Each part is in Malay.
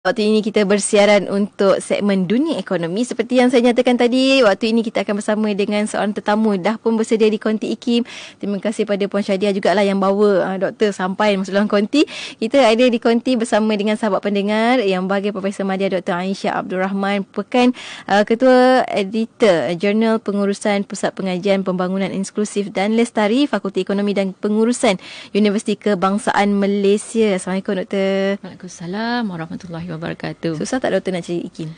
Waktu ini kita bersiaran untuk segmen dunia ekonomi Seperti yang saya nyatakan tadi Waktu ini kita akan bersama dengan seorang tetamu Dah pun bersedia di Konti IKIM Terima kasih pada Puan Syadia juga lah yang bawa uh, Doktor sampai masuk dalam Konti Kita ada di Konti bersama dengan sahabat pendengar Yang bagi Profesor Madia Dr. Aisyah Abdul Rahman Pekan uh, Ketua Editor Jurnal Pengurusan Pusat Pengajian Pembangunan Inklusif dan Lestari Fakulti Ekonomi dan Pengurusan Universiti Kebangsaan Malaysia Assalamualaikum Doktor Waalaikumsalam Warahmatullahi wabarakatuh. Susah tak doktor nak cari Ikin?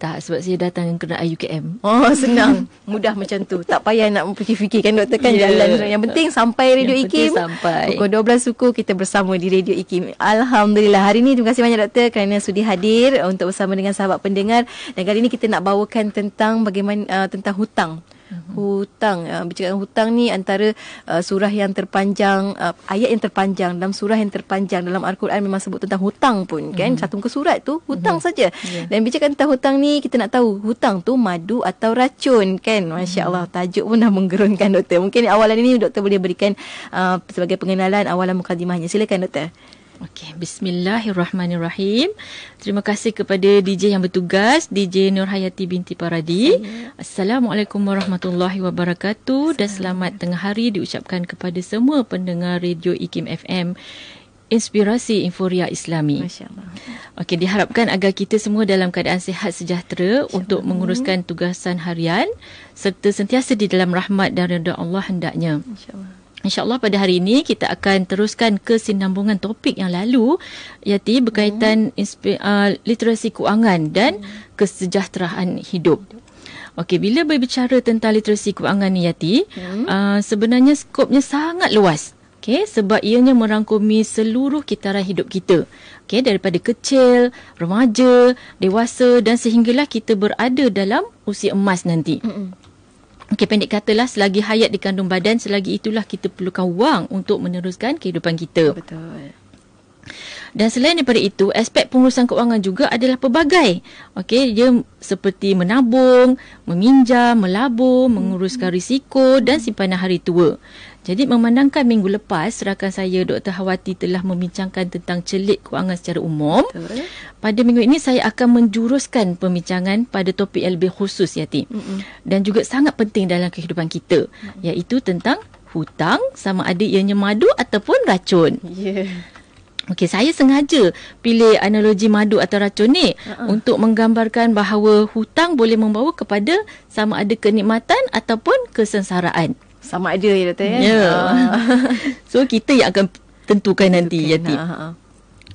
Tak, sebab saya datang yang kena IUKM. Oh, senang. Mudah macam tu. Tak payah nak fikir-fikirkan doktor kan yeah. jalan. Yang penting sampai Radio Yang Ikim. sampai. Pukul 12 suku kita bersama di Radio Ikim. Alhamdulillah. Hari ini terima kasih banyak doktor kerana sudi hadir untuk bersama dengan sahabat pendengar. Dan kali ini kita nak bawakan tentang bagaimana uh, tentang hutang uh-huh. hutang. Uh, bercakap hutang ni antara uh, surah yang terpanjang, uh, ayat yang terpanjang dalam surah yang terpanjang dalam Al-Quran memang sebut tentang hutang pun kan. Uh-huh. Satu muka surat tu hutang uh-huh. saja. Yeah. Dan bercakap tentang hutang ni kita nak tahu hutang tu madu atau racun kan. Masya-Allah uh-huh. tajuk pun dah menggerunkan doktor. Mungkin awalan ini doktor boleh berikan uh, sebagai pengenalan awalan mukadimahnya. Silakan doktor. Okey, bismillahirrahmanirrahim. Terima kasih kepada DJ yang bertugas, DJ Nurhayati binti Paradi. Ayah. Assalamualaikum warahmatullahi wabarakatuh dan selamat tengah hari diucapkan kepada semua pendengar Radio Ikim FM. Inspirasi Inforia Islami. Okey, diharapkan agar kita semua dalam keadaan sehat sejahtera Masya untuk Allah. menguruskan tugasan harian serta sentiasa di dalam rahmat dan redha Allah hendaknya. Masya-Allah. InsyaAllah pada hari ini kita akan teruskan kesinambungan topik yang lalu iaitu berkaitan hmm. uh, literasi kewangan dan hmm. kesejahteraan hidup. Okey, bila berbicara tentang literasi kewangan ni Yati, hmm. uh, sebenarnya skopnya sangat luas. Okey, sebab ianya merangkumi seluruh kitaran hidup kita. Okey, daripada kecil, remaja, dewasa dan sehinggalah kita berada dalam usia emas nanti. Hmm. Okey pendek katalah selagi hayat di kandung badan selagi itulah kita perlukan wang untuk meneruskan kehidupan kita. Betul. Dan selain daripada itu, aspek pengurusan kewangan juga adalah pelbagai. Okey, dia seperti menabung, meminjam, melabur, menguruskan hmm. risiko dan simpanan hari tua. Jadi memandangkan minggu lepas rakan saya Dr. Hawati telah membincangkan tentang celik kewangan secara umum. Betul. Pada minggu ini saya akan menjuruskan pembincangan pada topik yang lebih khusus ya Tim. Dan juga sangat penting dalam kehidupan kita Mm-mm. iaitu tentang hutang sama ada ianya madu ataupun racun. Ya. Yeah. Okey, saya sengaja pilih analogi madu atau racun ni uh-uh. untuk menggambarkan bahawa hutang boleh membawa kepada sama ada kenikmatan ataupun kesensaraan. Sama ada ya Dato' ya. Ya. Yeah. So kita yang akan tentukan nanti Yati. Ha, ha, ha.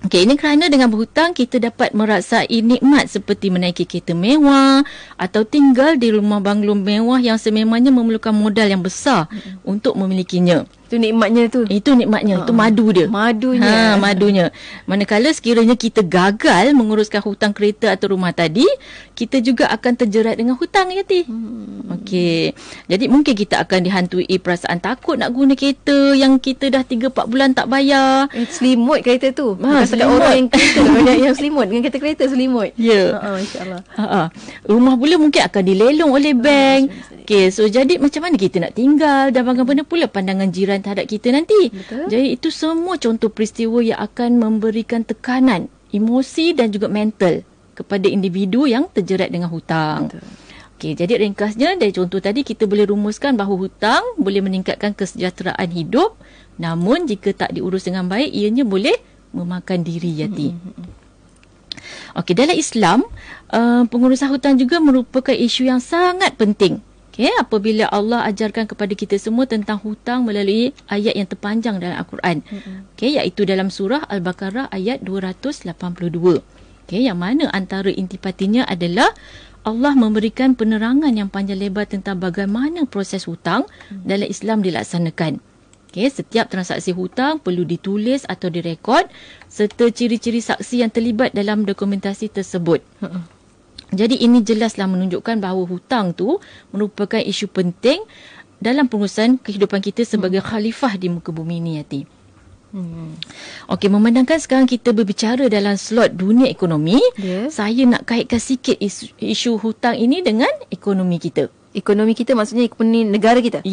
Okey, ini kerana dengan berhutang kita dapat merasai nikmat seperti menaiki kereta mewah atau tinggal di rumah banglo mewah yang sememangnya memerlukan modal yang besar hmm. untuk memilikinya. Itu nikmatnya tu. Itu nikmatnya. Itu ha. madu dia. Madunya. Ha, madunya. Manakala sekiranya kita gagal menguruskan hutang kereta atau rumah tadi, kita juga akan terjerat dengan hutang, Yati. Hmm. Okey. Jadi mungkin kita akan dihantui perasaan takut nak guna kereta yang kita dah 3-4 bulan tak bayar. Eh, selimut kereta tu. Ha, Bukan selimut. orang yang kereta yang selimut. Dengan kereta kereta selimut. Ya. Yeah. Ha, ha, uh, uh, InsyaAllah. Uh, uh. Rumah pula mungkin akan dilelong oleh bank. Uh, Okey, so jadi macam mana kita nak tinggal dan bagaimana pula hmm. pandangan jiran terhadap kita nanti? Betul. Jadi itu semua contoh peristiwa yang akan memberikan tekanan emosi dan juga mental kepada individu yang terjerat dengan hutang. Betul. Okey, jadi ringkasnya dari contoh tadi kita boleh rumuskan bahawa hutang boleh meningkatkan kesejahteraan hidup, namun jika tak diurus dengan baik ianya boleh memakan diri yati. Hmm, hmm, Okey, dalam Islam, uh, pengurusan hutang juga merupakan isu yang sangat penting Okay, ya, apabila Allah ajarkan kepada kita semua tentang hutang melalui ayat yang terpanjang dalam Al-Quran. okay, iaitu dalam surah Al-Baqarah ayat 282. okay, yang mana antara intipatinya adalah Allah memberikan penerangan yang panjang lebar tentang bagaimana proses hutang mm. dalam Islam dilaksanakan. Okay, setiap transaksi hutang perlu ditulis atau direkod serta ciri-ciri saksi yang terlibat dalam dokumentasi tersebut. Jadi ini jelaslah menunjukkan bahawa hutang tu merupakan isu penting dalam pengurusan kehidupan kita sebagai hmm. khalifah di muka bumi ini Yati. Hmm. Okey, memandangkan sekarang kita berbicara dalam slot dunia ekonomi, yeah. saya nak kaitkan sikit isu, isu hutang ini dengan ekonomi kita ekonomi kita maksudnya ekonomi negara kita. Yes,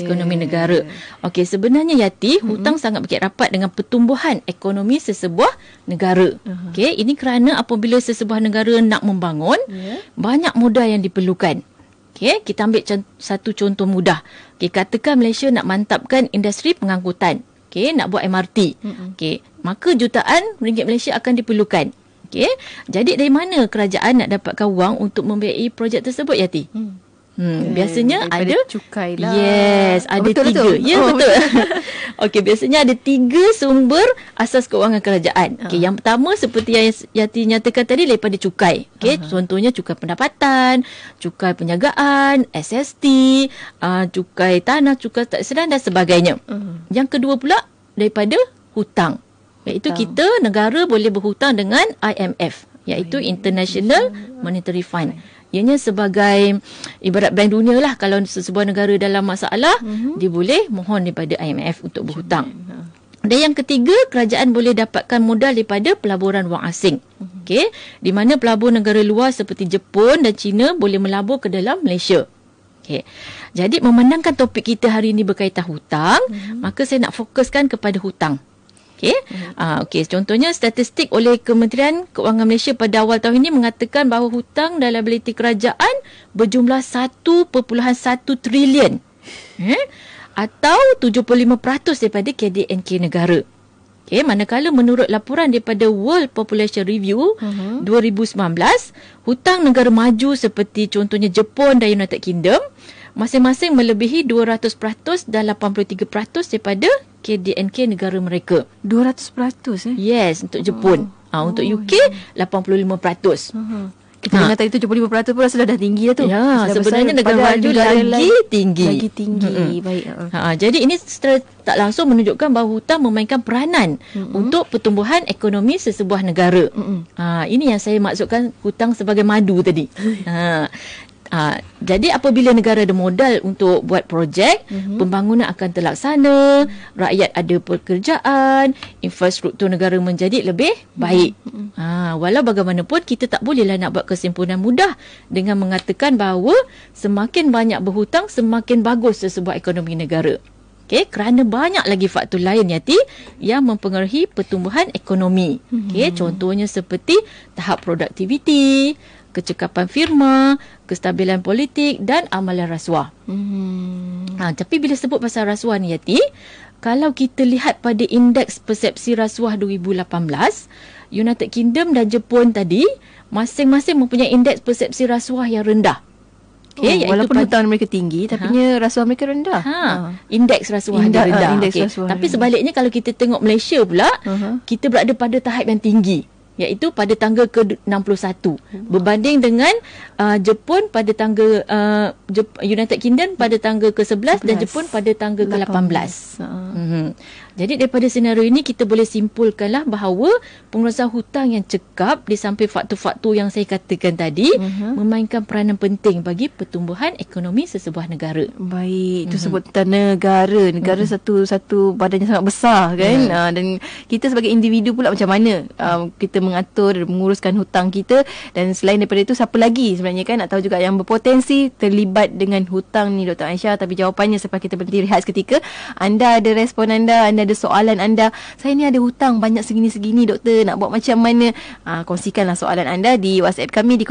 yeah. ekonomi negara. Okey, sebenarnya Yati, mm-hmm. hutang sangat berkait rapat dengan pertumbuhan ekonomi sesebuah negara. Uh-huh. Okey, ini kerana apabila sesebuah negara nak membangun, yeah. banyak modal yang diperlukan. Okey, kita ambil cont- satu contoh mudah. Okey, katakan Malaysia nak mantapkan industri pengangkutan. Okey, nak buat MRT. Mm-hmm. Okey, maka jutaan ringgit Malaysia akan diperlukan. Okey. Jadi dari mana kerajaan nak dapatkan wang untuk membiayai projek tersebut Yati? Hmm. Hmm, kan, biasanya ada cukai lah. Yes, ada oh, betul, tiga. Betul. Ya oh, betul. Okey, biasanya ada tiga sumber asas kewangan kerajaan. Okey, ah. yang pertama seperti yang Yati nyatakan tadi daripada cukai. Okey, uh-huh. contohnya cukai pendapatan, cukai penjagaan, SST, uh, ah, cukai tanah, cukai tak sedan dan sebagainya. Uh-huh. Yang kedua pula daripada hutang. hutang. Iaitu kita negara boleh berhutang dengan IMF, iaitu oh, International Monetary Fund ianya sebagai ibarat bank dunia lah kalau sesebuah negara dalam masalah mm-hmm. dia boleh mohon daripada IMF untuk berhutang. Ha. Dan yang ketiga, kerajaan boleh dapatkan modal daripada pelaburan wang asing. Mhm. okay? di mana pelabur negara luar seperti Jepun dan China boleh melabur ke dalam Malaysia. okay? Jadi memandangkan topik kita hari ini berkaitan hutang, mm-hmm. maka saya nak fokuskan kepada hutang. Okey. Hmm. Ah uh, okey contohnya statistik oleh Kementerian Kewangan Malaysia pada awal tahun ini mengatakan bahawa hutang dan liabiliti kerajaan berjumlah 1.1 trilion. Eh? Atau 75% daripada KDNK negara. Okay, manakala menurut laporan daripada World Population Review hmm. uh-huh. 2019, hutang negara maju seperti contohnya Jepun dan United Kingdom masing-masing melebihi 200% dan 83% daripada KDNK negara mereka. 200% eh? Yes, untuk Jepun. Oh. Ha, untuk UK, 85%. Uh-huh. Kita ha. dengar tadi tu 75% pun rasa dah, dah tinggi dah tu. Ya, sebenarnya negara maju lagi, lagi tinggi. Lagi tinggi, mm-hmm. baik. Ha. ha, jadi ini secara tak langsung menunjukkan bahawa hutang memainkan peranan mm-hmm. untuk pertumbuhan ekonomi sesebuah negara. Mm-hmm. Ha, ini yang saya maksudkan hutang sebagai madu tadi. ha. Ha, jadi apabila negara ada modal untuk buat projek, mm-hmm. pembangunan akan terlaksana, rakyat ada pekerjaan, infrastruktur negara menjadi lebih mhm. baik. Mm-hmm. Ha, walau bagaimanapun, kita tak bolehlah nak buat kesimpulan mudah dengan mengatakan bahawa semakin banyak berhutang, semakin bagus sesebuah ekonomi negara. Okay, kerana banyak lagi faktor lain Yati, yang mempengaruhi pertumbuhan ekonomi. Okay, mm-hmm. Contohnya seperti tahap produktiviti, kecekapan firma, kestabilan politik dan amalan rasuah. Hmm. Ha, tapi bila sebut pasal rasuah ni Yati, kalau kita lihat pada indeks persepsi rasuah 2018, United Kingdom dan Jepun tadi masing-masing mempunyai indeks persepsi rasuah yang rendah. Okay, oh, walaupun hutang mereka tinggi tapi ha? rasuah mereka rendah. Ha. Uh. Indeks rasuah Indek, rendah. Uh, indeks okay. rasuah tapi rendah. sebaliknya kalau kita tengok Malaysia pula, uh-huh. kita berada pada tahap yang tinggi iaitu pada tangga ke-61 hmm. berbanding dengan uh, Jepun pada tangga uh, Jep- United Kingdom pada tangga ke-11 dan Jepun pada tangga ke-18. Uh-huh. Jadi daripada senario ini kita boleh simpulkanlah bahawa pengurusan hutang yang cekap di samping faktor-faktor yang saya katakan tadi uh-huh. memainkan peranan penting bagi pertumbuhan ekonomi sesebuah negara. Baik, itu uh-huh. sebut tanah negara, negara uh-huh. Mhm. satu-satu badannya sangat besar kan uh-huh. dan kita sebagai individu pula macam mana ah, kita mengatur dan menguruskan hutang kita dan selain daripada itu siapa lagi sebenarnya kan nak tahu juga yang berpotensi terlibat dengan hutang ni Dr. Aisyah tapi jawapannya selepas kita berhenti rehat seketika anda ada respon anda anda ada soalan anda Saya ni ada hutang banyak segini-segini doktor Nak buat macam mana ha, Kongsikanlah soalan anda di WhatsApp kami Di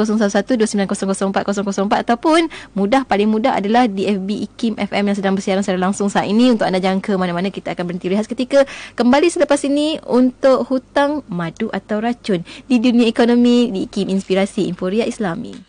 011-2904-004 Ataupun mudah paling mudah adalah Di FB Ikim FM yang sedang bersiaran secara langsung saat ini Untuk anda jangka mana-mana kita akan berhenti rehat ketika Kembali selepas ini untuk hutang madu atau racun Di dunia ekonomi di Ikim Inspirasi Inforia Islami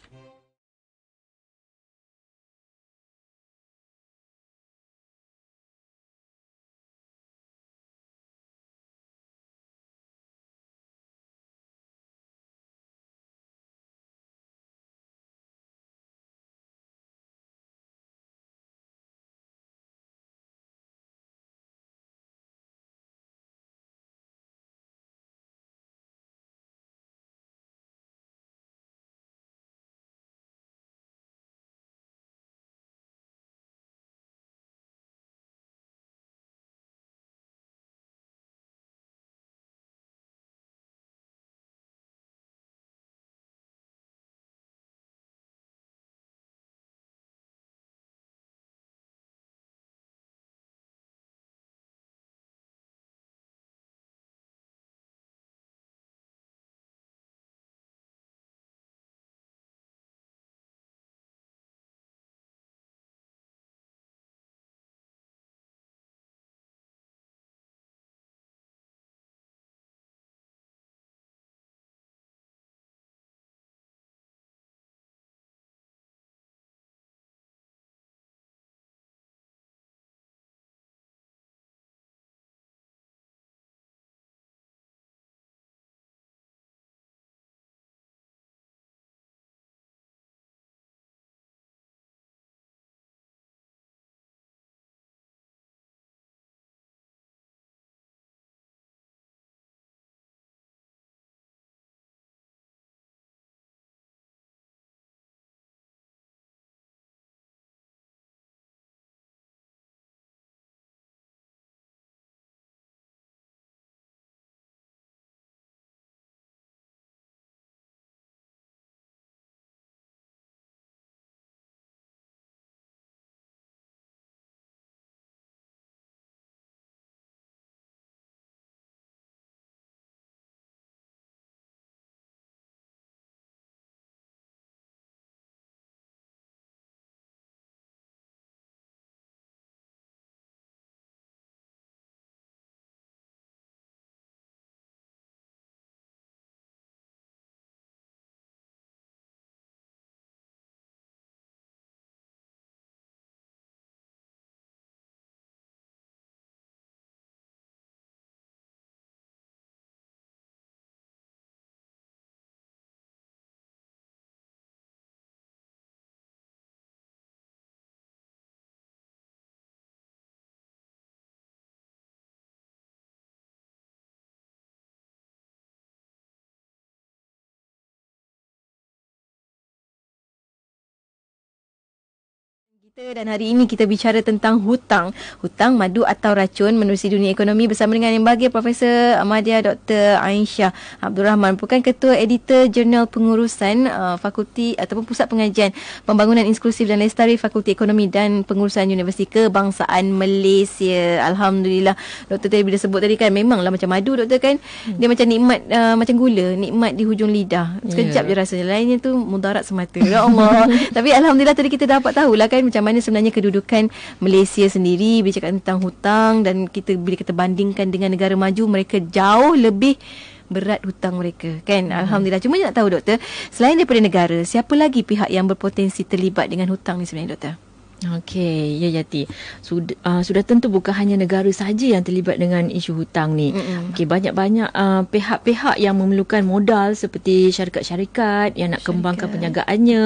kita dan hari ini kita bicara tentang hutang. Hutang madu atau racun menerusi dunia ekonomi bersama dengan yang bahagia Profesor Amadia Dr. Aisyah Abdul Rahman. Bukan ketua editor jurnal pengurusan uh, fakulti ataupun pusat pengajian pembangunan inklusif dan lestari fakulti ekonomi dan pengurusan universiti kebangsaan Malaysia. Alhamdulillah. Doktor tadi bila sebut tadi kan memanglah macam madu doktor kan. Hmm. Dia macam nikmat uh, macam gula. Nikmat di hujung lidah. Sekejap yeah. je rasanya. Lainnya tu mudarat semata. Ya Allah. Tapi Alhamdulillah tadi kita dapat tahulah kan macam macam mana sebenarnya kedudukan Malaysia sendiri bila cakap tentang hutang dan kita bila kita bandingkan dengan negara maju mereka jauh lebih berat hutang mereka kan hmm. alhamdulillah cuma nak tahu doktor selain daripada negara siapa lagi pihak yang berpotensi terlibat dengan hutang ni sebenarnya doktor Okey, ya Yati. Sud, uh, ah, sudah tentu bukan hanya negara saja yang terlibat dengan isu hutang ni. Okey, banyak-banyak uh, pihak-pihak yang memerlukan modal seperti syarikat-syarikat yang nak syarikat. kembangkan penjagaannya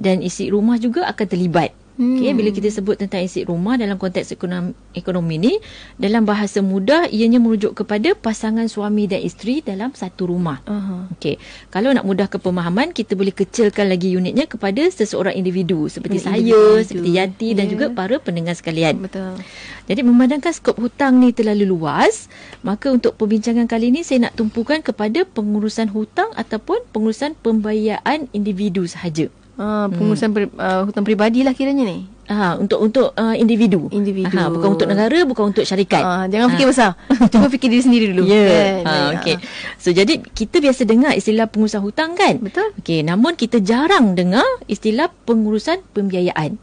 dan isi rumah juga akan terlibat. Hmm. Okay, bila kita sebut tentang aset rumah dalam konteks ekonomi, ekonomi ni, dalam bahasa mudah ianya merujuk kepada pasangan suami dan isteri dalam satu rumah. Uh-huh. Okay. Kalau nak mudah ke pemahaman, kita boleh kecilkan lagi unitnya kepada seseorang individu seperti hmm, saya, individu. seperti Yati yeah. dan ya. juga para pendengar sekalian. Betul. Jadi memandangkan skop hutang ni terlalu luas, maka untuk perbincangan kali ini saya nak tumpukan kepada pengurusan hutang ataupun pengurusan pembayaran individu sahaja pengurusan ah, hmm. peri, uh, ah, hutang peribadi lah kiranya ni. Ha, untuk untuk uh, individu. Individu. Ha, bukan untuk negara, bukan untuk syarikat. Ha, jangan fikir ha. besar. Cuba fikir diri sendiri dulu. Ya. Yeah. Kan? Yeah, ha, okay. So jadi kita biasa dengar istilah pengurusan hutang kan? Betul. Okay. Namun kita jarang dengar istilah pengurusan pembiayaan.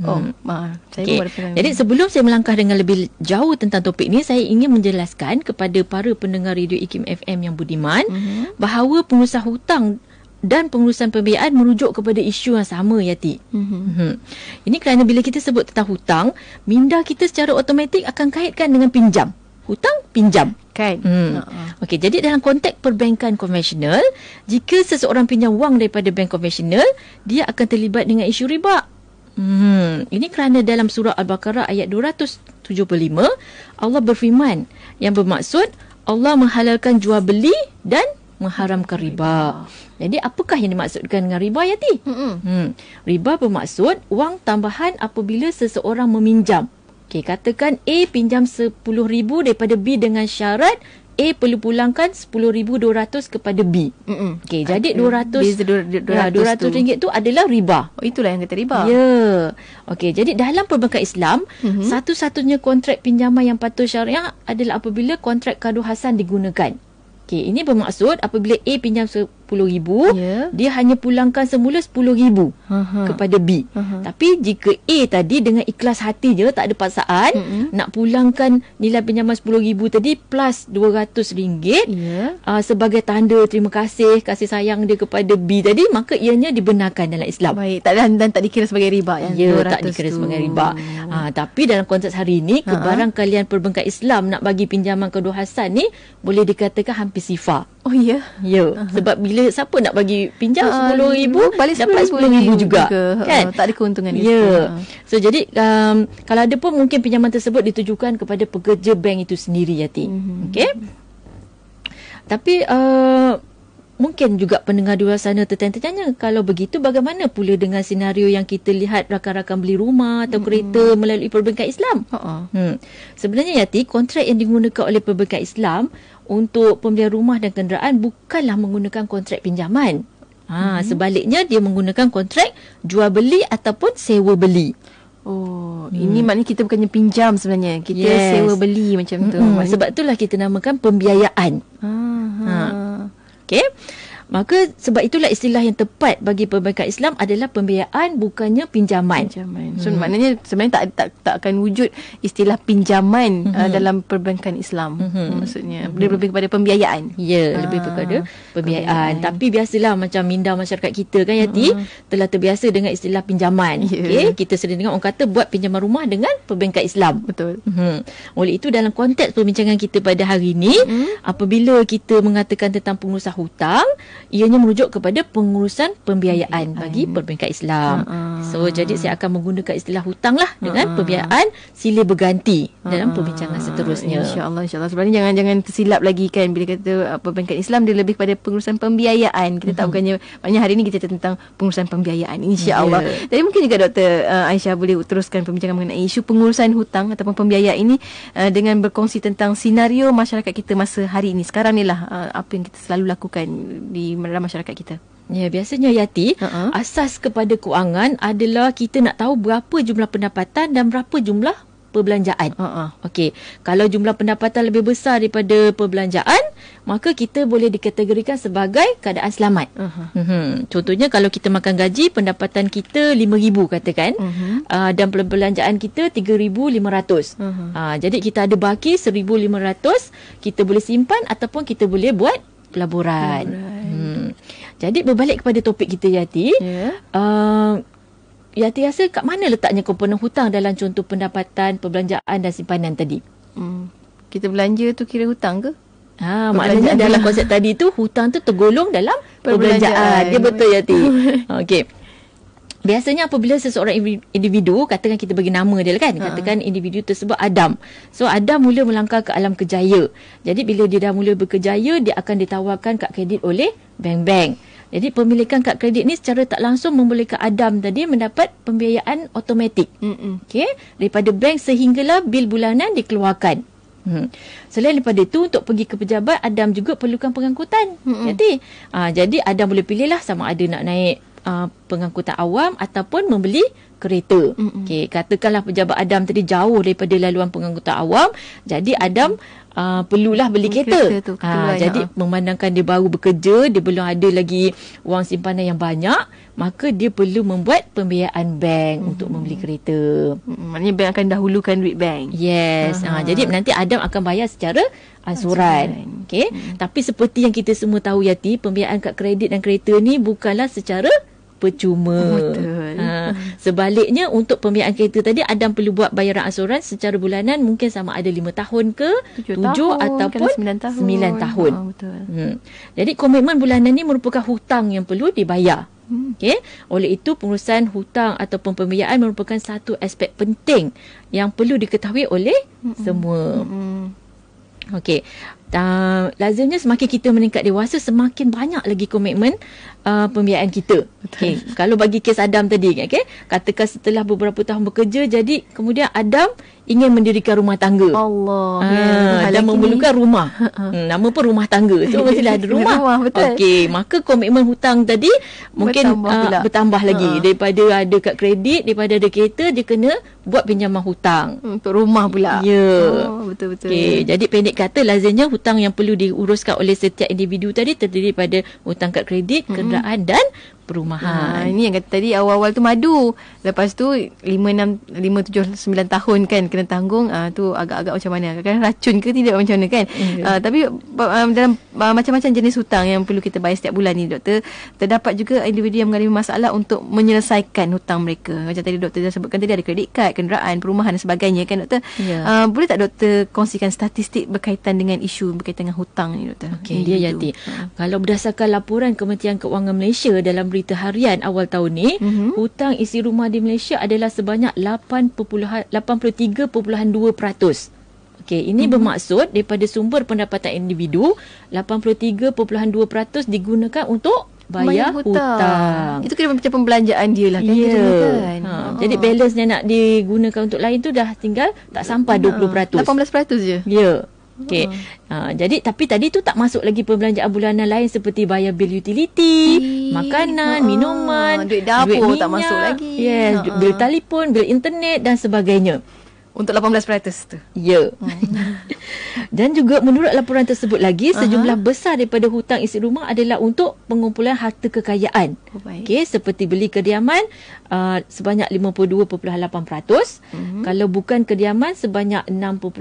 Oh, hmm. saya okay. Jadi sebelum saya melangkah dengan lebih jauh tentang topik ini Saya ingin menjelaskan kepada para pendengar radio IKIM FM yang budiman mm-hmm. Bahawa pengusaha hutang dan pengurusan pembiayaan merujuk kepada isu yang sama Yati. Mm-hmm. hmm Ini kerana bila kita sebut tentang hutang, minda kita secara automatik akan kaitkan dengan pinjam. Hutang, pinjam. Kan? Mm. Uh-huh. Okey, jadi dalam konteks perbankan konvensional, jika seseorang pinjam wang daripada bank konvensional, dia akan terlibat dengan isu riba. Hmm. Ini kerana dalam surah Al-Baqarah ayat 275, Allah berfirman yang bermaksud Allah menghalalkan jual beli dan mengharamkan riba. Jadi apakah yang dimaksudkan dengan riba Yati? Hmm. Riba bermaksud wang tambahan apabila seseorang meminjam. Okey, katakan A pinjam RM10,000 daripada B dengan syarat A perlu pulangkan RM10,200 kepada B. Mm-mm. Okay, jadi RM200 ya, tu adalah riba. Oh, itulah yang kata riba. Ya. Yeah. Okay, jadi dalam perbankan Islam, mm-hmm. satu-satunya kontrak pinjaman yang patut syariah adalah apabila kontrak kadu hasan digunakan. Okey, ini bermaksud apabila A pinjam RM10,000 yeah. Dia hanya pulangkan semula RM10,000 uh-huh. Kepada B uh-huh. Tapi jika A tadi dengan ikhlas hati je Tak ada paksaan uh-huh. Nak pulangkan nilai pinjaman RM10,000 tadi Plus RM200 yeah. uh, Sebagai tanda terima kasih Kasih sayang dia kepada B tadi Maka ianya dibenarkan dalam Islam Baik, tak, dan, dan tak dikira sebagai riba Ya, yeah, tak dikira tu. sebagai riba uh, Tapi dalam konteks hari ini Kebarang uh-huh. kalian perbengkak Islam Nak bagi pinjaman kedua Hasan ni Boleh dikatakan hampir sifar Oh ya. Yeah. Ya. Yeah. Uh-huh. Sebab bila siapa nak bagi pinjam ah, uh, 10 ribu balik 10 dapat juga. juga. Ha, kan? Uh, tak ada keuntungan yeah. itu. Ya. Ha, so jadi um, kalau ada pun mungkin pinjaman tersebut ditujukan kepada pekerja bank itu sendiri Yati. Mm-hmm. Okey. Tapi uh, mungkin juga pendengar di luar sana tertanya-tanya kalau begitu bagaimana pula dengan senario yang kita lihat rakan-rakan beli rumah atau mm-hmm. kereta melalui perbankan Islam? Uh-uh. Hmm. Sebenarnya Yati, kontrak yang digunakan oleh perbankan Islam untuk pembelian rumah dan kenderaan bukanlah menggunakan kontrak pinjaman. Ha, hmm Sebaliknya dia menggunakan kontrak jual beli ataupun sewa beli. Oh, hmm. ini maknanya kita bukannya pinjam sebenarnya. Kita yes. sewa beli macam tu. hmm Sebab itulah kita namakan pembiayaan. Ah, ha. ha. okay Maka sebab itulah istilah yang tepat bagi perbankan Islam adalah pembiayaan bukannya pinjaman. pinjaman. Hmm. So hmm. maknanya sebenarnya tak tak tak akan wujud istilah pinjaman uh, hmm. uh, dalam perbankan Islam. Hmm. Hmm, hmm. Maksudnya hmm. lebih kepada pembiayaan. Ya, ha. lebih ah, kepada pembiayaan. pembiayaan. Tapi biasalah macam minda masyarakat kita kan Yati hmm. telah terbiasa dengan istilah pinjaman. Yeah. Okey, kita sering dengar orang kata buat pinjaman rumah dengan perbankan Islam. Betul. Hmm. Oleh itu dalam konteks perbincangan kita pada hari ini, hmm. apabila kita mengatakan tentang pengurusan hutang ianya merujuk kepada pengurusan pembiayaan okay. bagi ya. perbankan Islam. Uh-huh. So jadi saya akan menggunakan istilah hutanglah dengan uh-huh. pembiayaan silih berganti dalam uh-huh. Ah. perbincangan seterusnya. Insyaallah. allah insya-Allah sebenarnya jangan jangan tersilap lagi kan bila kata uh, perbankan Islam dia lebih kepada pengurusan pembiayaan. Kita uh-huh. tahu hmm. bukannya maknanya hari ini kita cerita tentang pengurusan pembiayaan Insyaallah. allah ya. Yeah. Jadi mungkin juga Dr uh, Aisyah boleh teruskan perbincangan mengenai isu pengurusan hutang ataupun pembiayaan ini uh, dengan berkongsi tentang senario masyarakat kita masa hari ini. Sekarang inilah uh, apa yang kita selalu lakukan di dalam masyarakat kita. Ya, biasanya Yati, uh-huh. asas kepada kewangan adalah kita nak tahu berapa jumlah pendapatan dan berapa jumlah perbelanjaan. uh-huh. Okey. Kalau jumlah pendapatan lebih besar daripada perbelanjaan, maka kita boleh dikategorikan sebagai keadaan selamat. Uh-huh. Uh-huh. Contohnya kalau kita makan gaji, pendapatan kita 5000 katakan, uh-huh. uh, dan perbelanjaan kita 3500. Uh-huh. Uh, jadi kita ada baki 1500, kita boleh simpan ataupun kita boleh buat pelaburan. Hmm. Jadi berbalik kepada topik kita Yati. Yeah. Uh, Yati rasa kat mana letaknya komponen hutang dalam contoh pendapatan, perbelanjaan dan simpanan tadi? Hmm. Kita belanja tu kira hutang ke? Ha, maknanya dalam lah. konsep tadi tu hutang tu tergolong dalam perbelanjaan. perbelanjaan. Dia ya, betul Yati. Okay. Biasanya apabila seseorang individu katakan kita bagi nama dia lah kan uh katakan individu tersebut Adam. So Adam mula melangkah ke alam kejaya. Jadi bila dia dah mula berkejaya dia akan ditawarkan kad kredit oleh bank-bank. Jadi pemilikan kad kredit ni secara tak langsung membolehkan Adam tadi mendapat pembiayaan otomatik, Mm-mm. Okay. Daripada bank sehinggalah bil bulanan dikeluarkan. Hmm. Selain daripada itu untuk pergi ke pejabat Adam juga perlukan pengangkutan. Mm-mm. Jadi aa, ah, jadi Adam boleh pilih lah sama ada nak naik uh, pengangkutan awam ataupun membeli kereta. Mm-hmm. Okey, katakanlah pejabat Adam tadi jauh daripada laluan pengangkutan awam, jadi Adam uh, perlulah beli mm, kereta. kereta tu, uh, jadi memandangkan dia baru bekerja, dia belum ada lagi wang simpanan yang banyak, maka dia perlu membuat pembiayaan bank mm-hmm. untuk membeli kereta. Mm-hmm. Maknanya bank akan dahulukan duit bank. Yes. uh jadi nanti Adam akan bayar secara ansuran. Okay. Mm. Tapi seperti yang kita semua tahu Yati, pembiayaan kad kredit dan kereta ni bukanlah secara percuma. Oh, betul. Ha, hmm. sebaliknya untuk pembiayaan kereta tadi Adam perlu buat bayaran asuran secara bulanan mungkin sama ada 5 tahun ke 7, 7 tahun, ataupun 9 tahun. 9 ah, tahun. Ha, betul. Hmm. Jadi komitmen bulanan ni merupakan hutang yang perlu dibayar. Hmm. Okay. Oleh itu, pengurusan hutang ataupun pembiayaan merupakan satu aspek penting yang perlu diketahui oleh Mm-mm. semua. Hmm. Okay uh, lazimnya semakin kita meningkat dewasa semakin banyak lagi komitmen uh, pembiayaan kita. Okay. Kalau bagi kes Adam tadi okay, katakan setelah beberapa tahun bekerja jadi kemudian Adam ingin mendirikan rumah tangga. Allah. Ha, ya, dan memerlukan ini. rumah. Ha. ha. Hmm, nama pun rumah tangga. Itu so, mestilah ada rumah. betul. Okey, maka komitmen hutang tadi mungkin bertambah, uh, bertambah lagi. Ha, ha. Daripada ada kad kredit, daripada ada kereta, dia kena buat pinjaman hutang. Hmm, untuk rumah pula. Ya. Oh, betul-betul. okay. Jadi pendek kata, lazimnya hutang yang perlu diuruskan oleh setiap individu tadi terdiri pada hutang kad kredit, hmm. kenderaan dan perumahan. Ha, ini yang kata tadi awal-awal tu madu. Lepas tu 5 6 5 7 tahun kan kena tanggung uh, tu agak-agak macam mana? Kan racun ke tidak macam mana kan? Yeah. Hmm. Uh, tapi um, dalam uh, macam-macam jenis hutang yang perlu kita bayar setiap bulan ni doktor, terdapat juga individu yang mengalami masalah untuk menyelesaikan hutang mereka. Macam tadi doktor dah sebutkan tadi ada kredit kad, kenderaan, perumahan dan sebagainya kan doktor. Yeah. Ya. Uh, boleh tak doktor kongsikan statistik berkaitan dengan isu berkaitan dengan hutang ni doktor? Okay dia ya, Yati. Kalau berdasarkan laporan Kementerian keuangan Malaysia dalam berita harian awal tahun ni, mm-hmm. hutang isi rumah di Malaysia adalah sebanyak 83.2%. Okey, ini mm-hmm. bermaksud daripada sumber pendapatan individu, 83.2% digunakan untuk bayar hutang. hutang. Itu kira macam pembelanjaan dia lah kan. Yeah. Ya. kan? Ha. Ha. Jadi balance yang nak digunakan untuk lain tu dah tinggal tak sampai 20%. Ah. 18% je. Ya. Yeah. Okay, Uh, ha. ha, jadi tapi tadi tu tak masuk lagi perbelanjaan bulanan lain seperti bayar bil utility, Ayy. makanan, uh-huh. minuman, duit dapur duit minyak, tak masuk lagi. Yes, uh-huh. bil telefon, bil internet dan sebagainya. Untuk 18 peratus tu. Ya. Hmm. Dan juga menurut laporan tersebut lagi, uh-huh. sejumlah besar daripada hutang isi rumah adalah untuk pengumpulan harta kekayaan. Oh, Okey, seperti beli kediaman uh, sebanyak 52.8 peratus. Uh-huh. Kalau bukan kediaman sebanyak 6.8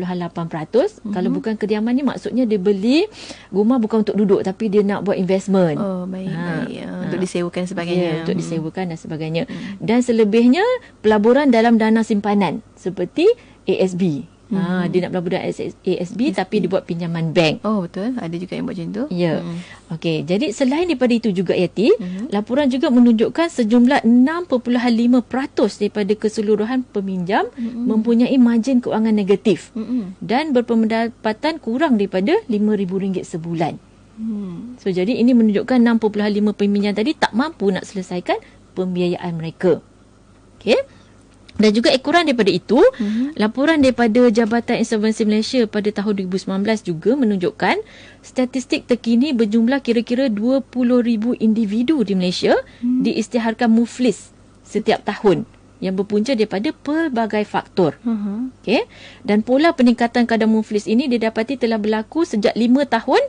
peratus. Uh-huh. Kalau bukan kediaman ni maksudnya dia beli rumah bukan untuk duduk tapi dia nak buat investment. Oh, baik. Ha. baik. Uh, ha. Untuk disewakan sebagainya. Ya, untuk mhm. disewakan dan sebagainya. Uh-huh. Dan selebihnya, pelaburan dalam dana simpanan. Seperti ASB. Ha, mm-hmm. Ah, dia nak belah-belah ASB yes, tapi yes. dia buat pinjaman bank. Oh betul, ada juga yang buat macam tu. Ya, mm. okay. jadi selain daripada itu juga Yati, mm-hmm. laporan juga menunjukkan sejumlah 6.5% daripada keseluruhan peminjam mm-hmm. mempunyai margin keuangan negatif mm-hmm. dan berpendapatan kurang daripada RM5,000 sebulan. Mm. So Jadi ini menunjukkan 6.5% peminjam tadi tak mampu nak selesaikan pembiayaan mereka. Okay. Dan juga ekoran daripada itu, mm-hmm. laporan daripada Jabatan Insolvensi Malaysia pada tahun 2019 juga menunjukkan statistik terkini berjumlah kira-kira 20,000 individu di Malaysia mm-hmm. diisytiharkan muflis setiap tahun yang berpunca daripada pelbagai faktor. Mm-hmm. Okay? Dan pola peningkatan kadar muflis ini didapati telah berlaku sejak 5 tahun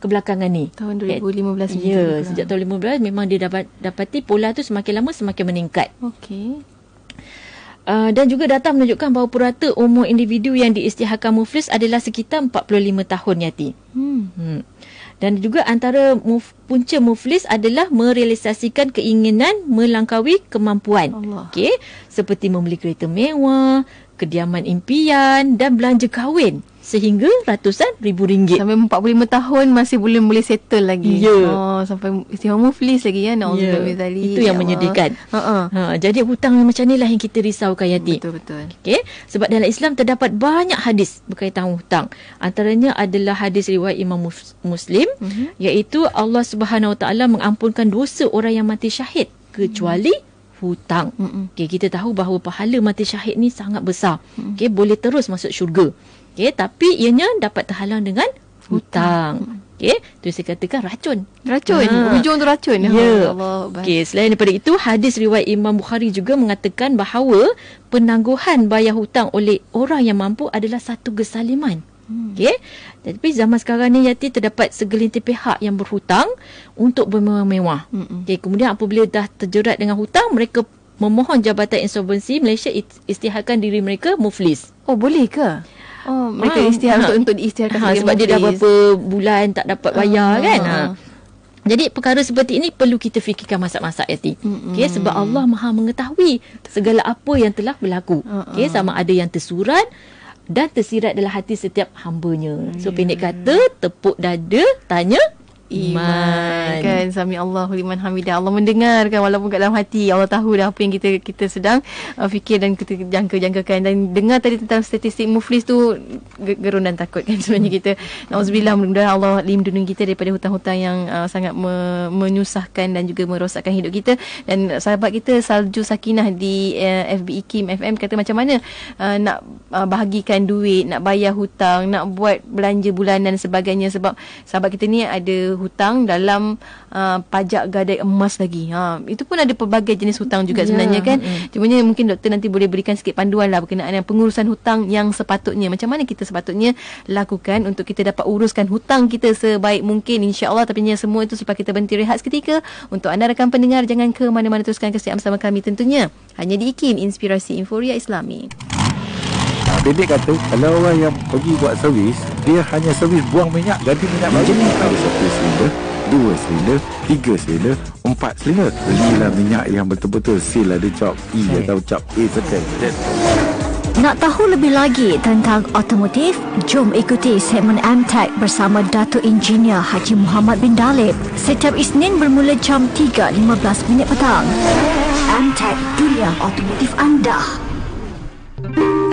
kebelakangan ni. Tahun 2015. Ya, sejak tahun 2015 memang dia dapat, dapati pola tu semakin lama semakin meningkat. Okey. Uh, dan juga data menunjukkan bahawa purata umur individu yang diisytiharkan muflis adalah sekitar 45 tahun Yati. Hmm. hmm. Dan juga antara muf, punca muflis adalah merealisasikan keinginan melangkawi kemampuan. Okey, seperti membeli kereta mewah, kediaman impian dan belanja kahwin sehingga ratusan ribu ringgit. Sampai 45 tahun masih belum boleh settle lagi. Ya. Yeah. Oh, sampai istimewa muflis lagi kan, ya. Nak ya. Yeah. Itu yang ya menyedihkan. Uh-uh. Ha, jadi hutang macam ni lah yang kita risau risaukan ni. Betul-betul. Okay? Sebab dalam Islam terdapat banyak hadis berkaitan hutang. Antaranya adalah hadis riwayat Imam Muslim. Uh-huh. Iaitu Allah SWT mengampunkan dosa orang yang mati syahid. Kecuali uh-huh hutang. Mhm. Okay, kita tahu bahawa pahala mati syahid ni sangat besar. Okay, boleh terus masuk syurga. Okey, tapi ianya dapat terhalang dengan hutang. hutang. Okey, tu saya katakan racun. Racun. Ha. Hujung tu racun. Ya. Yeah. Okey, selain daripada itu, hadis riwayat Imam Bukhari juga mengatakan bahawa penangguhan bayar hutang oleh orang yang mampu adalah satu kesaliman. Hmm. Okey. Tapi zaman sekarang ni Yati terdapat segelintir pihak yang berhutang untuk bermewah-mewah. Okey, kemudian apabila dah terjerat dengan hutang, mereka memohon Jabatan Insolvensi Malaysia istiharkan diri mereka muflis. Oh, boleh ke? Oh, mereka ha, isytiharkan ha. untuk diisytiharkan ha, sebab dia dah berapa bulan tak dapat ah, bayar ha, kan. Ah. Ha. Jadi perkara seperti ini perlu kita fikirkan masak-masak ya okay? sebab Allah Maha mengetahui segala apa yang telah berlaku. okay? sama ada yang tersurat dan tersirat dalam hati setiap hambanya. So ya. pendek kata tepuk dada tanya iman kan sami Allah liman hamidah Allah mendengar kan walaupun kat dalam hati Allah tahu dah apa yang kita kita sedang uh, fikir dan kita jangka-jangkakan dan dengar tadi tentang statistik muflis tu gerun dan takut kan sebenarnya kita nauzubillah mudah-mudahan Allah lindungi kita daripada hutang-hutang yang uh, sangat me- menyusahkan dan juga merosakkan hidup kita dan sahabat kita Salju Sakinah di uh, FB Kim FM kata macam mana uh, nak uh, bahagikan duit nak bayar hutang nak buat belanja bulanan sebagainya sebab sahabat kita ni ada hutang dalam uh, pajak gadai emas lagi. Ha, itu pun ada pelbagai jenis hutang juga yeah. sebenarnya kan. Mm. Cuma ni mungkin doktor nanti boleh berikan sikit panduan lah berkenaan dengan pengurusan hutang yang sepatutnya. Macam mana kita sepatutnya lakukan untuk kita dapat uruskan hutang kita sebaik mungkin Insya Allah. Tapi semua itu supaya kita berhenti rehat seketika. Untuk anda rakan pendengar jangan ke mana-mana teruskan kesiapan sama kami tentunya. Hanya di IKIM Inspirasi Inforia Islami pendek kata kalau orang yang pergi buat servis dia hanya servis buang minyak ganti minyak baru jadi kalau satu silinder dua silinder tiga silinder empat silinder belilah minyak yang betul-betul seal ada cap E hey. atau cap A certain nak tahu lebih lagi tentang otomotif? Jom ikuti segmen MTech bersama Dato Engineer Haji Muhammad bin Dalib setiap Isnin bermula jam 3.15 minit petang. MTech, dunia otomotif anda.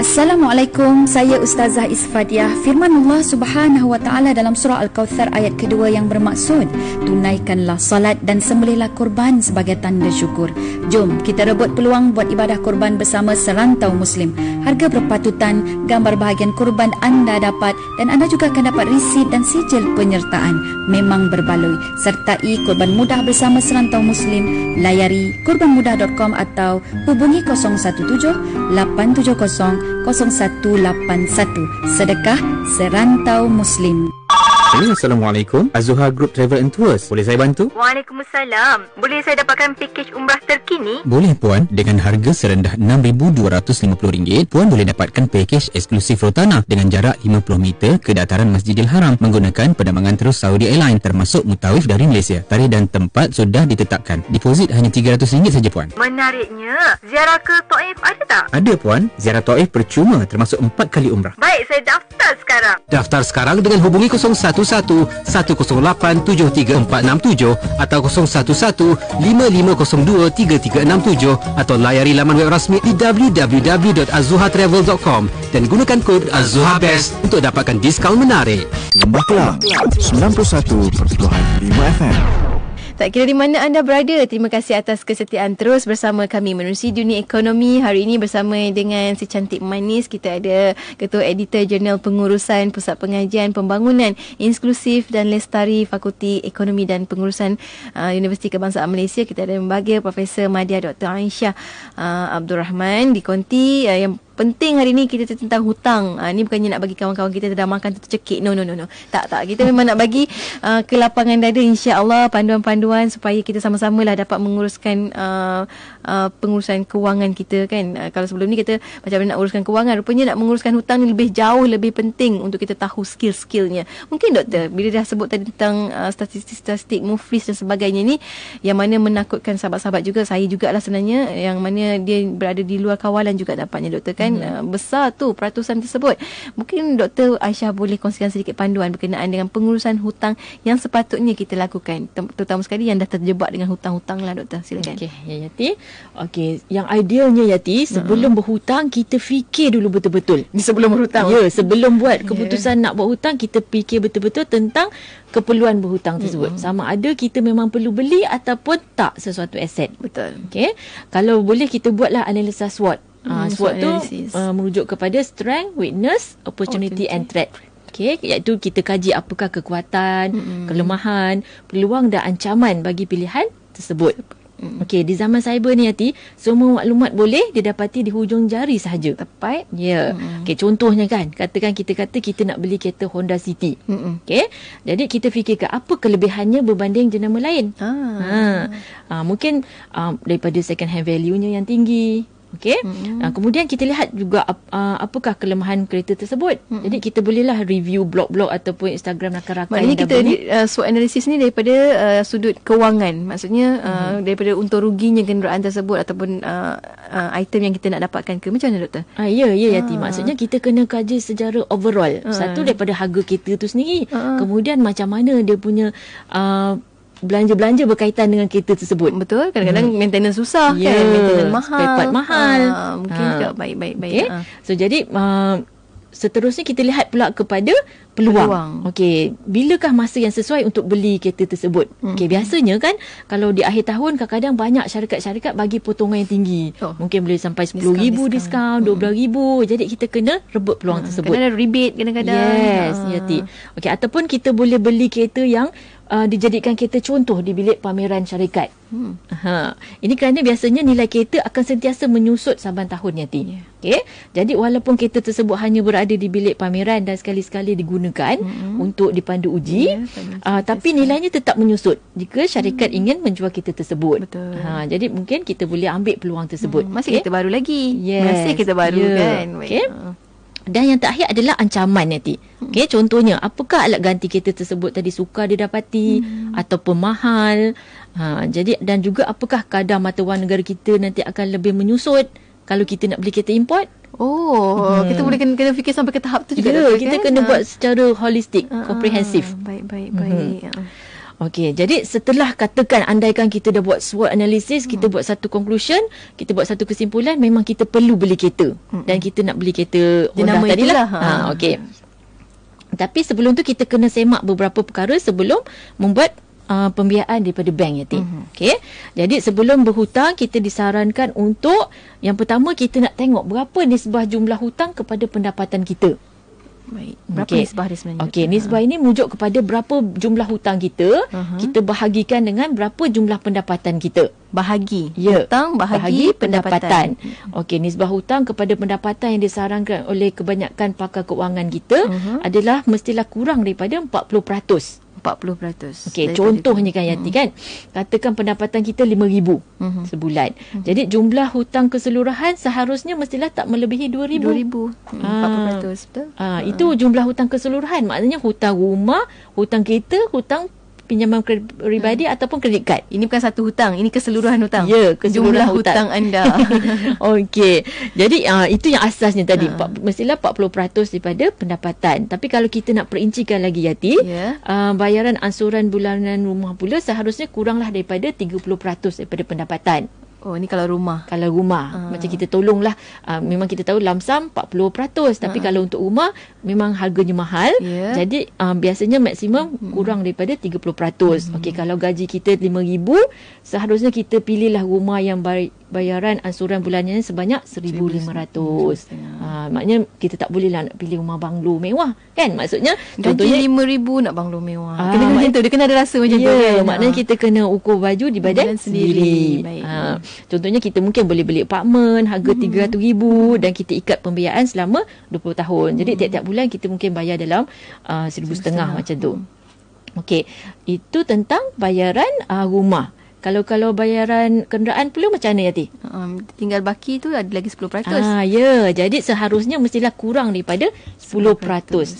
Assalamualaikum, saya Ustazah Isfadiah. Firman Allah Subhanahu Wa dalam surah Al-Kautsar ayat kedua yang bermaksud, tunaikanlah salat dan sembelihlah kurban sebagai tanda syukur. Jom kita rebut peluang buat ibadah kurban bersama serantau Muslim. Harga berpatutan, gambar bahagian kurban anda dapat dan anda juga akan dapat resit dan sijil penyertaan. Memang berbaloi. Sertai kurban mudah bersama serantau Muslim. Layari kurbanmudah.com atau hubungi 017 870 0181 Sedekah Serantau Muslim Hello, Assalamualaikum. Azuha Group Travel and Tours. Boleh saya bantu? Waalaikumsalam. Boleh saya dapatkan pakej umrah terkini? Boleh, Puan. Dengan harga serendah RM6,250, Puan boleh dapatkan pakej eksklusif Rotana dengan jarak 50 meter ke dataran Masjidil Haram menggunakan penerbangan terus Saudi Airlines termasuk mutawif dari Malaysia. Tarikh dan tempat sudah ditetapkan. Deposit hanya RM300 saja, Puan. Menariknya. Ziarah ke toif ada tak? Ada, Puan. Ziarah toif percuma termasuk 4 kali umrah. Baik, saya daftar sekarang. Daftar sekarang dengan hubungi 01 0115803467 atau 0115503367 atau layari laman web rasmi di www.azuhatravel.com dan gunakan kod AZUHABEST untuk dapatkan diskaun menarik. Lembaklah, 91.5 FM. Tak kira di mana anda berada, terima kasih atas kesetiaan terus bersama kami menerusi dunia ekonomi. Hari ini bersama dengan si cantik manis, kita ada Ketua Editor Jurnal Pengurusan Pusat Pengajian Pembangunan Inklusif dan Lestari Fakulti Ekonomi dan Pengurusan uh, Universiti Kebangsaan Malaysia. Kita ada membagi Profesor Madia Dr. Aisyah uh, Abdul Rahman di Konti uh, yang penting hari ni kita tentang hutang. Ha, ni bukannya nak bagi kawan-kawan kita sedang makan tu cekik. No, no, no, no. Tak, tak. Kita memang nak bagi uh, ah, kelapangan dada Allah panduan-panduan supaya kita sama-sama lah dapat menguruskan uh, uh, pengurusan kewangan kita kan. Uh, kalau sebelum ni kita macam mana nak uruskan kewangan. Rupanya nak menguruskan hutang ni lebih jauh, lebih penting untuk kita tahu skill-skillnya. Mungkin doktor, bila dah sebut tadi tentang uh, statistik-statistik muflis dan sebagainya ni yang mana menakutkan sahabat-sahabat juga. Saya jugalah sebenarnya yang mana dia berada di luar kawalan juga dapatnya doktor kan kan hmm. besar tu peratusan tersebut. Mungkin Dr. Aisyah boleh kongsikan sedikit panduan berkenaan dengan pengurusan hutang yang sepatutnya kita lakukan terutama sekali yang dah terjebak dengan hutang-hutang lah Doktor. Silakan. okay, ya, Yati. okay, yang idealnya Yati sebelum hmm. berhutang kita fikir dulu betul-betul. Sebelum berhutang? Ya, sebelum buat ya. keputusan yeah. nak buat hutang kita fikir betul-betul tentang keperluan berhutang tersebut. Mm-hmm. Sama ada kita memang perlu beli ataupun tak sesuatu aset. Betul. Okay, Kalau boleh kita buatlah analisa SWOT. Ah, hmm, SWOT tu uh, merujuk kepada strength, weakness, opportunity oh, and threat. Okay, iaitu kita kaji apakah kekuatan, hmm. kelemahan, peluang dan ancaman bagi pilihan tersebut. Hmm. Okay, di zaman cyber ni hati, semua maklumat boleh didapati di hujung jari sahaja. Tepat. Ya. Yeah. Mm-hmm. Okey, contohnya kan, katakan kita kata kita nak beli kereta Honda City. Mm-hmm. Okey. Jadi kita fikirkan apa kelebihannya berbanding jenama lain. Ah. Ha. Ha, mungkin um, daripada second hand value-nya yang tinggi, Okay, Mm-hmm. Uh, kemudian kita lihat juga uh, apakah kelemahan kereta tersebut. Mm-hmm. Jadi kita bolehlah review blog-blog ataupun Instagram rakan-rakan. Maknanya kita di, uh, SWOT analysis ni daripada uh, sudut kewangan. Maksudnya uh, mm-hmm. daripada untung ruginya kenderaan tersebut ataupun uh, uh, item yang kita nak dapatkan ke macam mana doktor? Ah ya ya Yati. Ah. Maksudnya kita kena kaji secara overall. Uh. Satu daripada harga kereta tu sendiri. uh Kemudian macam mana dia punya uh, belanja-belanja berkaitan dengan kereta tersebut. Betul. Kadang-kadang hmm. maintenance susah yeah. kan. Maintenance mahal. Spare mahal. Ha, mungkin ha. juga baik-baik-baik. Okay. Ha. So jadi uh, seterusnya kita lihat pula kepada peluang. peluang. Okey, bilakah masa yang sesuai untuk beli kereta tersebut? Hmm. Okey, biasanya kan kalau di akhir tahun kadang-kadang banyak syarikat-syarikat bagi potongan yang tinggi. Oh. Mungkin boleh sampai 10,000 diskaun, 12,000. Hmm. Jadi kita kena rebut peluang hmm. tersebut. kadang rebate kadang-kadang. Yes, ha. Ya, Yati. Okey, ataupun kita boleh beli kereta yang uh, dijadikan kereta contoh di bilik pameran syarikat. Hmm. Ha. Ini kerana biasanya nilai kereta akan sentiasa menyusut saban tahunnya Tin. Yeah. Okay? Jadi walaupun kereta tersebut hanya berada di bilik pameran dan sekali-sekali digunakan hmm. untuk dipandu uji, yeah, uh, tapi nilainya tetap menyusut jika syarikat hmm. ingin menjual kereta tersebut. Betul. Ha, jadi mungkin kita boleh ambil peluang tersebut. Hmm. Masih okay? kereta baru lagi. Yes. Masih kereta baru yeah. kan. Okay? Uh. Ha. Dan yang terakhir adalah ancaman nanti. Ya, hmm. Okay, contohnya apakah alat ganti kereta tersebut tadi sukar didapati hmm. ataupun mahal? Ha, jadi dan juga apakah kadar mata wang negara kita nanti akan lebih menyusut kalau kita nak beli kereta import? Oh, hmm. kita boleh kena, kena fikir sampai ke tahap tu juga. Ya, kita kan? kena ha. buat secara holistik, ha, ha. komprehensif. Uh, baik, baik, baik. Hmm. Uh. Okey, jadi setelah katakan andaikan kita dah buat SWOT analysis, hmm. kita buat satu conclusion, kita buat satu kesimpulan, memang kita perlu beli kereta. Hmm. Dan kita nak beli kereta Honda tadi lah. itulah. lah. Ha, okey. Tapi sebelum tu kita kena semak beberapa perkara sebelum membuat uh, pembiayaan daripada bank ya Tim. Mm-hmm. Okey. Jadi sebelum berhutang kita disarankan untuk yang pertama kita nak tengok berapa nisbah jumlah hutang kepada pendapatan kita. Baik. Berapa okay. nisbah dia sebenarnya? Okey, nisbah ha. ini merujuk kepada berapa jumlah hutang kita, uh-huh. kita bahagikan dengan berapa jumlah pendapatan kita. Bahagi. Ya. Hutang bahagi, bahagi pendapatan. pendapatan. Okey, nisbah hutang kepada pendapatan yang disarankan oleh kebanyakan pakar keuangan kita uh-huh. adalah mestilah kurang daripada 40%. 40%. Okey, contohnya kan Yati hmm. kan. Katakan pendapatan kita 5000 hmm. sebulan. Hmm. Jadi jumlah hutang keseluruhan seharusnya mestilah tak melebihi 2000. 2000. Hmm. 40% ah. betul. Ah, hmm. itu jumlah hutang keseluruhan. Maknanya hutang rumah, hutang kereta, hutang pinjaman kredit peribadi hmm. ataupun kredit kad. Ini bukan satu hutang, ini keseluruhan hutang. Ya, keseluruhan Jumlah hutang. hutang anda. Okey. Jadi uh, itu yang asasnya tadi. Hmm. Mestilah 40% daripada pendapatan. Tapi kalau kita nak perincikan lagi Yati, yeah. Ya. uh, bayaran ansuran bulanan rumah pula seharusnya kuranglah daripada 30% daripada pendapatan. Oh ni kalau rumah. Kalau rumah uh. macam kita tolonglah uh, memang kita tahu lamsam 40% uh. tapi ah. kalau untuk rumah memang harganya mahal. Yeah. Jadi uh, biasanya maksimum hmm. kurang daripada 30%. Hmm. Okey kalau gaji kita 5000 seharusnya kita pilihlah rumah yang baik bayaran ansuran bulannya sebanyak RM1,500. Ha, ah, maknanya kita tak boleh lah nak pilih rumah banglo mewah. Kan? Maksudnya... contohnya RM5,000 nak banglo mewah. Ha, kena macam tu. Dia kena ada rasa macam yeah, tu. Ya, kan? Maknanya ha. kita kena ukur baju di badan, badan sendiri. sendiri. Ha, contohnya kita mungkin boleh beli apartmen harga RM300,000 hmm. dan kita ikat pembiayaan selama 20 tahun. Hmm. Jadi tiap-tiap bulan kita mungkin bayar dalam RM1,500 uh, macam tu. Okey. Itu tentang bayaran uh, rumah. Hmm. Kalau kalau bayaran kenderaan perlu macam mana Yati? Um, tinggal baki tu ada lagi 10%. Ah ya, yeah. jadi seharusnya mestilah kurang daripada 10%, 10%.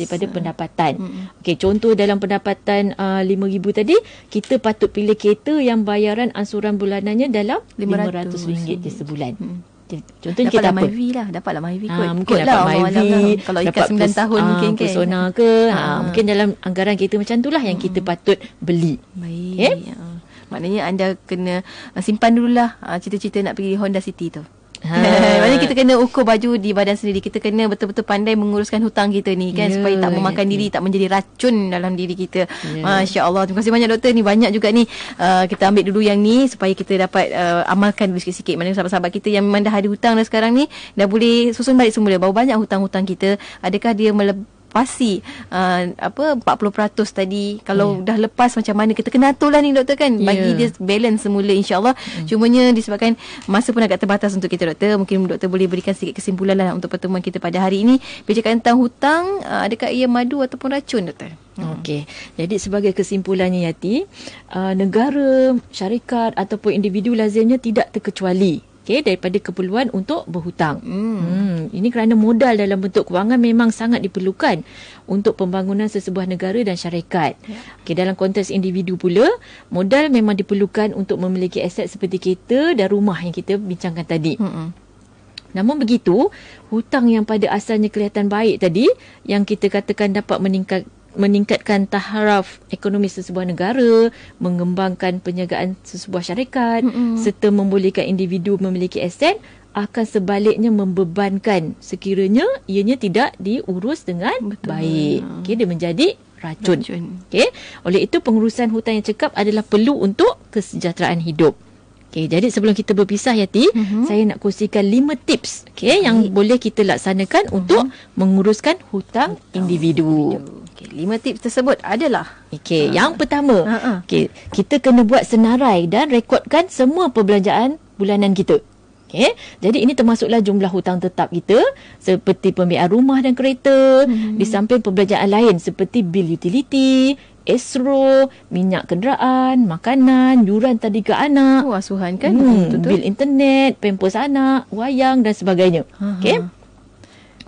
daripada pendapatan. Mm-hmm. Okey, contoh dalam pendapatan RM5000 uh, ah, tadi, kita patut pilih kereta yang bayaran ansuran bulanannya dalam RM500 di sebulan. Mm. Contoh dapat kita lah apa? lah. Dapatlah Myvi ah, kot. Ha, mungkin kot dapat lah, lah, Kalau ikat dapat 9 pers- tahun ha, ah, mungkin Persona ke. Ha, ha. Mungkin dalam anggaran kita macam tu lah yang hmm. kita patut beli. Baik. Okay? Ha. Maknanya anda kena uh, simpan dululah uh, cerita-cerita nak pergi Honda City tu. Ha. Maknanya kita kena ukur baju di badan sendiri. Kita kena betul-betul pandai menguruskan hutang kita ni kan yeah, supaya tak ya, memakan yeah, diri, yeah. tak menjadi racun dalam diri kita. Yeah. Masya-Allah. Terima kasih banyak doktor ni. Banyak juga ni uh, kita ambil dulu yang ni supaya kita dapat uh, amalkan dulu sikit-sikit. Maknanya sahabat-sahabat kita yang memang dah ada hutang dah sekarang ni dah boleh susun balik semula. Bau banyak hutang-hutang kita. Adakah dia melebih pasti uh, apa 40% tadi kalau yeah. dah lepas macam mana kita kena lah ni doktor kan yeah. bagi dia balance semula insyaallah mm. nya disebabkan masa pun agak terbatas untuk kita doktor mungkin doktor boleh berikan sikit kesimpulan lah untuk pertemuan kita pada hari ini bercakap tentang hutang uh, adakah ia madu ataupun racun doktor hmm. Okey. Jadi sebagai kesimpulannya Yati, uh, negara, syarikat ataupun individu lazimnya tidak terkecuali okay, daripada keperluan untuk berhutang. Hmm. hmm. Ini kerana modal dalam bentuk kewangan memang sangat diperlukan untuk pembangunan sesebuah negara dan syarikat. Yeah. Okay, dalam konteks individu pula, modal memang diperlukan untuk memiliki aset seperti kereta dan rumah yang kita bincangkan tadi. Hmm. Namun begitu, hutang yang pada asalnya kelihatan baik tadi, yang kita katakan dapat meningkat meningkatkan taharaf ekonomi sesebuah negara, mengembangkan penjagaan sesebuah syarikat mm-hmm. serta membolehkan individu memiliki aset akan sebaliknya membebankan sekiranya ianya tidak diurus dengan Betul. baik. Okey, dia menjadi racun. racun. Okey. Oleh itu pengurusan hutan yang cekap adalah perlu untuk kesejahteraan hidup. Okey, jadi sebelum kita berpisah Yati, mm-hmm. saya nak kongsikan 5 tips okey yang boleh kita laksanakan mm-hmm. untuk menguruskan hutang, hutang individu. individu. Okay, lima tips tersebut adalah. Okey, uh. yang pertama, uh-uh. okey, kita kena buat senarai dan rekodkan semua perbelanjaan bulanan kita. Okay. Jadi ini termasuklah jumlah hutang tetap kita seperti pembiayaan rumah dan kereta hmm. di samping perbelanjaan lain seperti bil utiliti, esro, minyak kenderaan, makanan, yuran tadika anak, oh, asuhan kan, hmm, bil internet, pempos anak, wayang dan sebagainya. Okay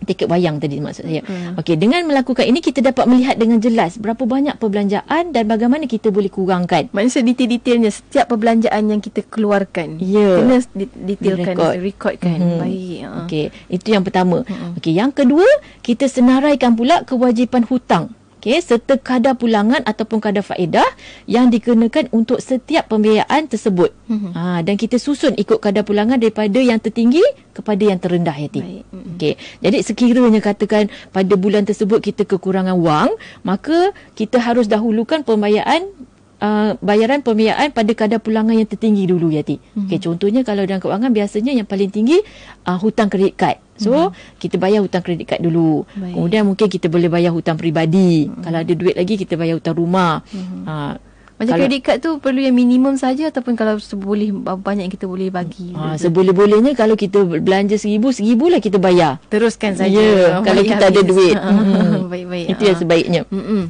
tiket wayang tadi maksud saya. hmm Okey, dengan melakukan ini kita dapat melihat dengan jelas berapa banyak perbelanjaan dan bagaimana kita boleh kurangkan. Maksudnya detail-detailnya setiap perbelanjaan yang kita keluarkan. Ya. Yeah. Kena detailkan, rekodkan. Mm-hmm. Baik. Ha. Okey, itu yang pertama. hmm Okey, yang kedua, kita senaraikan pula kewajipan hutang okay, serta kadar pulangan ataupun kadar faedah yang dikenakan untuk setiap pembiayaan tersebut. Mm-hmm. Ha, dan kita susun ikut kadar pulangan daripada yang tertinggi kepada yang terendah ya mm-hmm. Okey. Jadi sekiranya katakan pada bulan tersebut kita kekurangan wang, maka kita harus dahulukan pembayaran Uh, bayaran pembiayaan pada kadar pulangan yang tertinggi dulu Yati. Mm-hmm. Okey mhm. contohnya kalau dalam kewangan biasanya yang paling tinggi uh, hutang kredit kad. So mm-hmm. kita bayar hutang kredit kad dulu Baik. Kemudian mungkin kita boleh bayar hutang peribadi mm-hmm. Kalau ada duit lagi kita bayar hutang rumah mm-hmm. uh, macam kalau, kredit kad tu perlu yang minimum saja ataupun kalau seboleh banyak yang kita boleh bagi. Ha, seboleh-bolehnya kalau kita belanja seribu, seribu lah kita bayar. Teruskan saja. Ya, kalau kita habis. ada duit. Ha, ha, mhm. Baik-baik. Itu yang sebaiknya. Mm-hmm.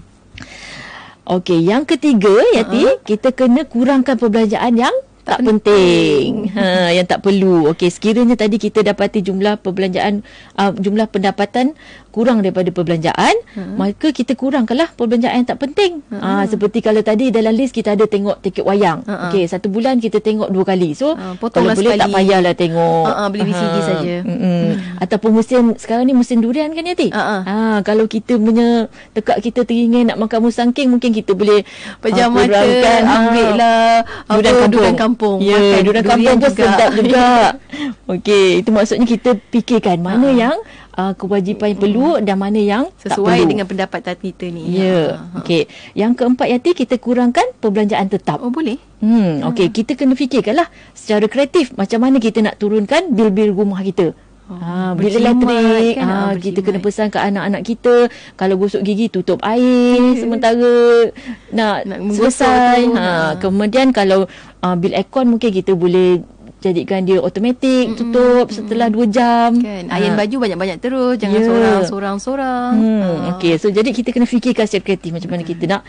Okey, yang ketiga, ya uh-huh. kita kena kurangkan perbelanjaan yang tak penting. Ha yang tak perlu. Okey, sekiranya tadi kita dapati jumlah perbelanjaan uh, jumlah pendapatan kurang daripada perbelanjaan hmm. maka kita kurangkanlah perbelanjaan yang tak penting hmm. ah seperti kalau tadi dalam list kita ada tengok tiket wayang hmm. okey satu bulan kita tengok dua kali so hmm. potonglah kalau lah boleh sekali. tak payahlah tengok hmm. beli VCD hmm. saja hmm. hmm. ataupun musim sekarang ni musim durian kan ya ti hmm. ah kalau kita punya tekak kita teringin nak makan musang king mungkin kita boleh pejam ah, mata ambil lah durian kampung ya durian kampung, durian kampung. Yeah, durian durian kampung pun juga. sedap juga okey itu maksudnya kita fikirkan mana hmm. yang uh, kewajipan yang perlu dan mana yang sesuai tak dengan pendapat tadi kita ni. Ya. Yeah. Ha, ha. Okey. Yang keempat Yati kita kurangkan perbelanjaan tetap. Oh boleh. Hmm, ha. okey kita kena fikirkanlah secara kreatif macam mana kita nak turunkan bil-bil rumah kita. Oh, ha, bil elektrik, kan? ha, ah, kita kena pesan ke anak-anak kita kalau gosok gigi tutup air sementara nak, nak selesai. Ha, kemudian kalau uh, bil aircon mungkin kita boleh jadikan dia otomatik mm-hmm. tutup mm-hmm. setelah 2 jam kan iron ha. Ah. baju banyak-banyak terus jangan yeah. sorang sorang seorang hmm. ha. okey so jadi kita kena fikirkan secara kreatif macam mana kita nak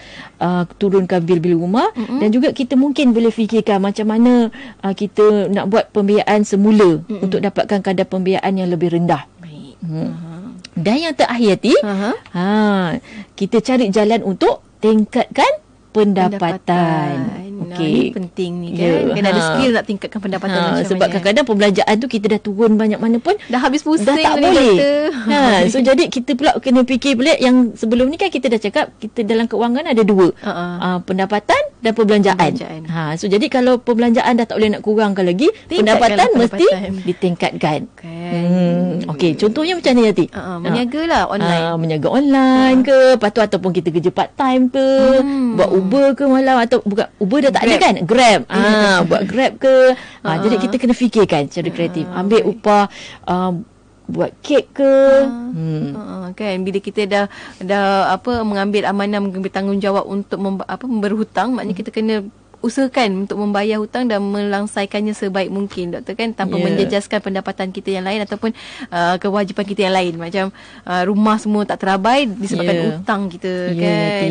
uh, turunkan bil-bil rumah mm-hmm. dan juga kita mungkin boleh fikirkan macam mana uh, kita nak buat pembiayaan semula mm-hmm. untuk dapatkan kadar pembiayaan yang lebih rendah baik hmm. dan yang terakhir hati ha kita cari jalan untuk tingkatkan pendapatan, pendapatan okay. nah, ini penting ni kan yeah. kena ada ha. skill nak tingkatkan pendapatan ha. macam sebab kadang-kadang pembelajaran tu kita dah turun banyak mana pun dah habis pusing dah tak boleh ha. so jadi kita pula kena fikir balik yang sebelum ni kan kita dah cakap kita dalam kewangan ada dua uh-uh. uh, pendapatan dan perbelanjaan. perbelanjaan ha. so jadi kalau perbelanjaan dah tak boleh nak kurangkan lagi pendapatan, lah pendapatan mesti pendapatan. ditingkatkan okay. Hmm. Okay. contohnya macam ni Yati uh-uh. meniagalah uh. Ha. online uh, meniaga online uh. ke lepas tu ataupun kita kerja part time ke hmm. buat Uber ke malam atau buka Uber dah tak grab. ada kan grab ha buat grab ke ha, uh-huh. jadi kita kena fikirkan cara kreatif uh-huh. ambil upah uh, buat kek ke uh, hmm uh, kan bila kita dah dah apa mengambil amanah mengambil tanggungjawab untuk memba, apa berhutang maknanya hmm. kita kena usahakan untuk membayar hutang dan melangsaikannya sebaik mungkin doktor kan tanpa yeah. menjejaskan pendapatan kita yang lain ataupun uh, kewajipan kita yang lain macam uh, rumah semua tak terabai disebabkan yeah. hutang kita yeah, kan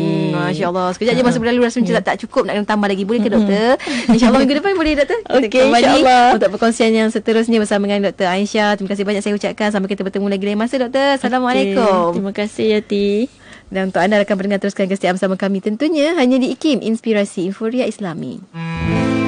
masya-Allah sekejap uh, je masa ha. berlalu rasa yeah. tak cukup nak kena tambah lagi boleh ke doktor mm-hmm. insya-Allah minggu depan boleh doktor kita okay, kembali untuk perkongsian yang seterusnya bersama dengan doktor Aisyah terima kasih banyak saya ucapkan sampai kita bertemu lagi lain masa doktor assalamualaikum okay. terima kasih Yati dan untuk anda akan mendengar teruskan kesetiaan bersama kami tentunya hanya di IKIM Inspirasi Inforia Islami. Hmm.